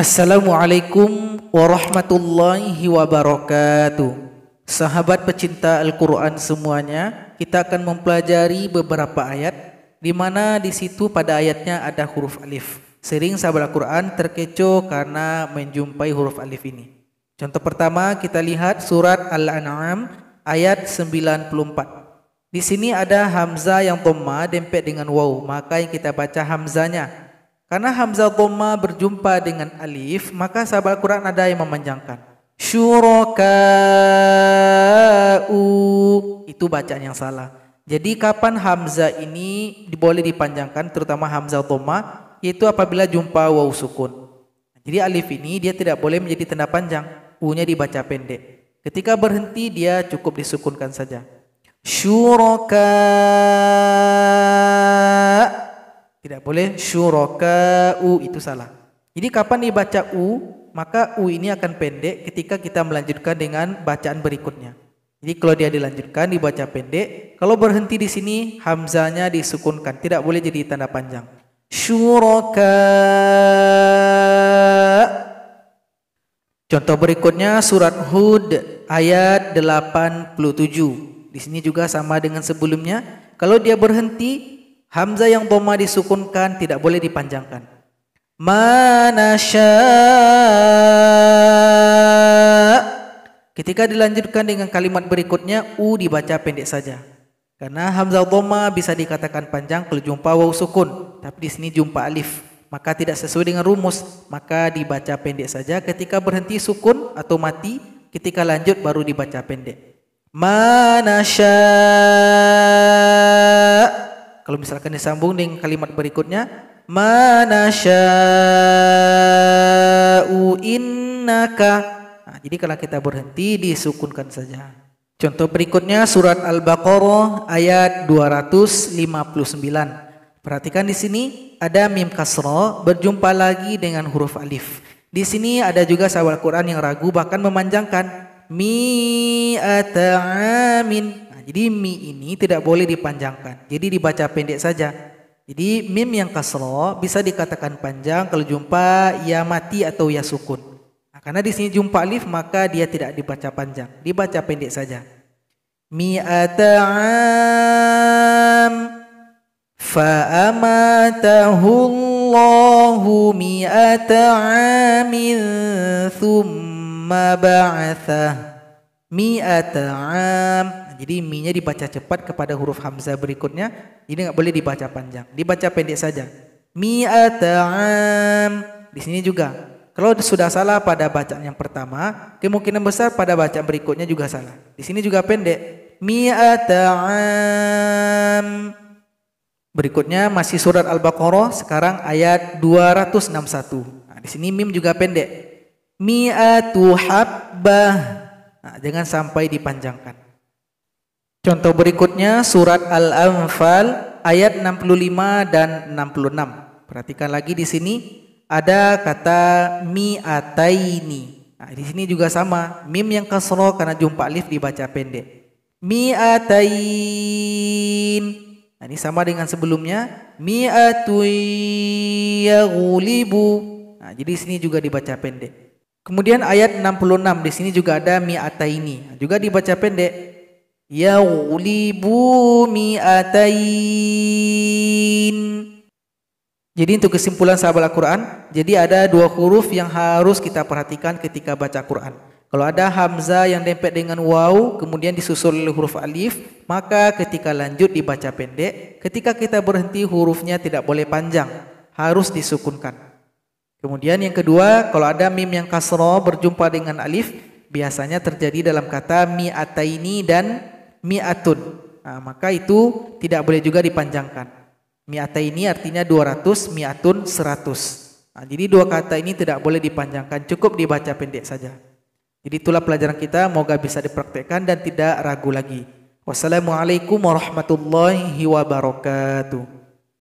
Assalamualaikum warahmatullahi wabarakatuh. Sahabat pecinta Al-Quran semuanya, kita akan mempelajari beberapa ayat di mana di situ pada ayatnya ada huruf alif. Sering sahabat Al-Quran terkecoh karena menjumpai huruf alif ini. Contoh pertama kita lihat surat Al-An'am ayat 94. Di sini ada hamzah yang tomma dempet dengan waw, maka yang kita baca hamzanya karena Hamzah Dhamma berjumpa dengan Alif, maka sahabat Quran ada yang memanjangkan. Syuraka'u. Itu bacaan yang salah. Jadi kapan Hamzah ini boleh dipanjangkan, terutama Hamzah Dhamma, yaitu apabila jumpa waw sukun. Jadi Alif ini dia tidak boleh menjadi tanda panjang. U-nya dibaca pendek. Ketika berhenti dia cukup disukunkan saja. Syuraka'u tidak boleh u itu salah. Jadi kapan dibaca u, maka u ini akan pendek ketika kita melanjutkan dengan bacaan berikutnya. Jadi kalau dia dilanjutkan dibaca pendek, kalau berhenti di sini hamzanya disukunkan, tidak boleh jadi tanda panjang. Syuraka. Contoh berikutnya surat Hud ayat 87. Di sini juga sama dengan sebelumnya. Kalau dia berhenti Hamzah yang doma disukunkan tidak boleh dipanjangkan. Manasya. Ketika dilanjutkan dengan kalimat berikutnya, U dibaca pendek saja. Karena Hamzah doma bisa dikatakan panjang kalau jumpa waw sukun. Tapi di sini jumpa alif. Maka tidak sesuai dengan rumus. Maka dibaca pendek saja. Ketika berhenti sukun atau mati, ketika lanjut baru dibaca pendek. Manasya. Kalau misalkan disambung dengan kalimat berikutnya, manasya'u innaka. Nah, jadi kalau kita berhenti disukunkan saja. Contoh berikutnya surat Al-Baqarah ayat 259. Perhatikan di sini ada mim kasro berjumpa lagi dengan huruf alif. Di sini ada juga sahabat Quran yang ragu bahkan memanjangkan mi ata'amin jadi mi ini tidak boleh dipanjangkan. Jadi dibaca pendek saja. Jadi mim yang kasro bisa dikatakan panjang kalau jumpa ya mati atau ya sukun. Nah, karena di sini jumpa alif maka dia tidak dibaca panjang, dibaca pendek saja. fa amatahu Allahu مئة عام thumma ba'atha jadi mi-nya dibaca cepat kepada huruf hamzah berikutnya. Ini nggak boleh dibaca panjang. Dibaca pendek saja. Mi'ata'am. Di sini juga. Kalau sudah salah pada bacaan yang pertama, kemungkinan besar pada bacaan berikutnya juga salah. Di sini juga pendek. Mi'ata'am. Berikutnya masih surat Al-Baqarah sekarang ayat 261. Nah, di sini mim juga pendek. Mi'atu habbah. Nah, jangan sampai dipanjangkan. Contoh berikutnya surat Al-Anfal ayat 65 dan 66. Perhatikan lagi di sini ada kata mi'ataini. Nah, di sini juga sama, mim yang kasro karena jumpa alif dibaca pendek. Mi'atain. Nah, ini sama dengan sebelumnya, mi'atui yagulibu. Nah, jadi di sini juga dibaca pendek. Kemudian ayat 66 di sini juga ada mi'ataini, juga dibaca pendek yaghlibu mi'atain. Jadi untuk kesimpulan sahabat Al-Quran, jadi ada dua huruf yang harus kita perhatikan ketika baca Quran. Kalau ada hamzah yang dempet dengan waw, kemudian disusul oleh huruf alif, maka ketika lanjut dibaca pendek, ketika kita berhenti hurufnya tidak boleh panjang, harus disukunkan. Kemudian yang kedua, kalau ada mim yang kasro berjumpa dengan alif, biasanya terjadi dalam kata mi'ataini dan mi'atun. Nah, maka itu tidak boleh juga dipanjangkan. Mi'ata ini artinya 200, mi'atun 100. Nah, jadi dua kata ini tidak boleh dipanjangkan, cukup dibaca pendek saja. Jadi itulah pelajaran kita, moga bisa dipraktekkan dan tidak ragu lagi. Wassalamualaikum warahmatullahi wabarakatuh.